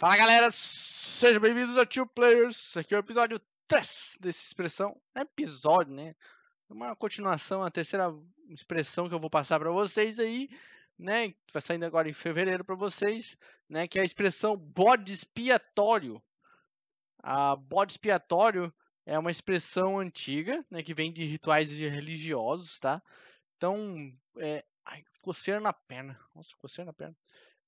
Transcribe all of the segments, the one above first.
Fala galera, sejam bem-vindos ao Two Players. Aqui é o episódio 3 dessa expressão. É episódio, né? Uma continuação, a terceira expressão que eu vou passar para vocês aí, né? Vai saindo agora em fevereiro para vocês, né? Que é a expressão bode expiatório. A bode expiatório é uma expressão antiga, né? Que vem de rituais religiosos, tá? Então, é... Ai, coceira na perna. Nossa, coceira na perna.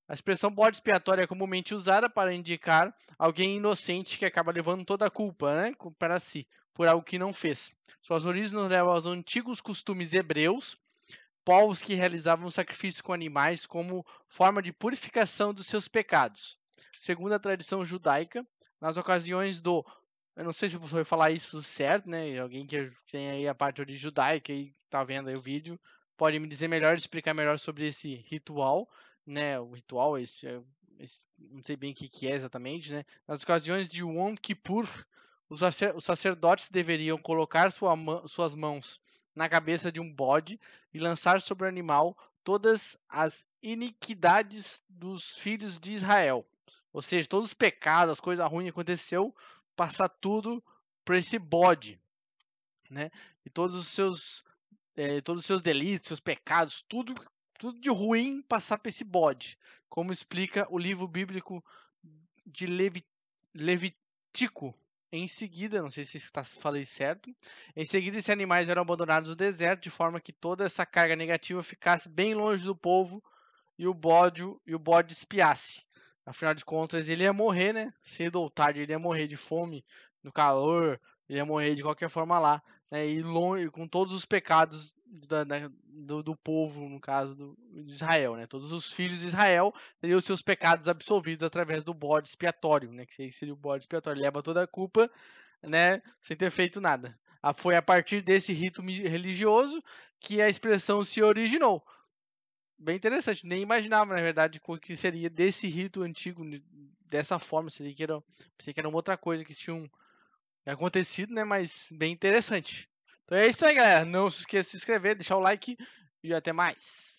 A expressão bode expiatória é comumente usada para indicar alguém inocente que acaba levando toda a culpa né, para si por algo que não fez. Suas origens nos levam aos antigos costumes hebreus, povos que realizavam sacrifícios com animais como forma de purificação dos seus pecados. Segundo a tradição judaica, nas ocasiões do eu não sei se você vai falar isso certo, né? Alguém que tem aí a parte de judaica e tá vendo aí o vídeo, pode me dizer melhor, explicar melhor sobre esse ritual né, o ritual, esse, é, esse, não sei bem o que, que é exatamente, né? Nas ocasiões de Yom Kippur, os, os sacerdotes deveriam colocar sua, suas mãos na cabeça de um bode e lançar sobre o animal todas as iniquidades dos filhos de Israel. Ou seja, todos os pecados, as coisas ruins que aconteceu, passar tudo para esse bode, né? E todos os seus eh, todos os seus delitos, seus pecados, tudo tudo de ruim passar para esse bode, como explica o livro bíblico de Levi, Levítico. Em seguida, não sei se está, falei certo, em seguida esses animais eram abandonados no deserto, de forma que toda essa carga negativa ficasse bem longe do povo e o bode, e o bode espiasse. Afinal de contas, ele ia morrer, né? Cedo ou tarde, ele ia morrer de fome, no calor, ele ia morrer de qualquer forma lá, né? E longe, com todos os pecados da, da, do, do, povo, no caso do, de Israel, né? Todos os filhos de Israel teriam seus pecados absolvidos através do bode expiatório, né? Que seria o bode expiatório, Ele leva toda a culpa, né? Sem ter feito nada. Foi a partir desse rito religioso que a expressão se originou. Bem interessante. Nem imaginava, na verdade, o que seria desse rito antigo dessa forma. Seria que era, pensei que era uma outra coisa que tinha um, acontecido, né? Mas bem interessante. Então é isso aí, galera. Não se esqueça de se inscrever, deixar o like e até mais.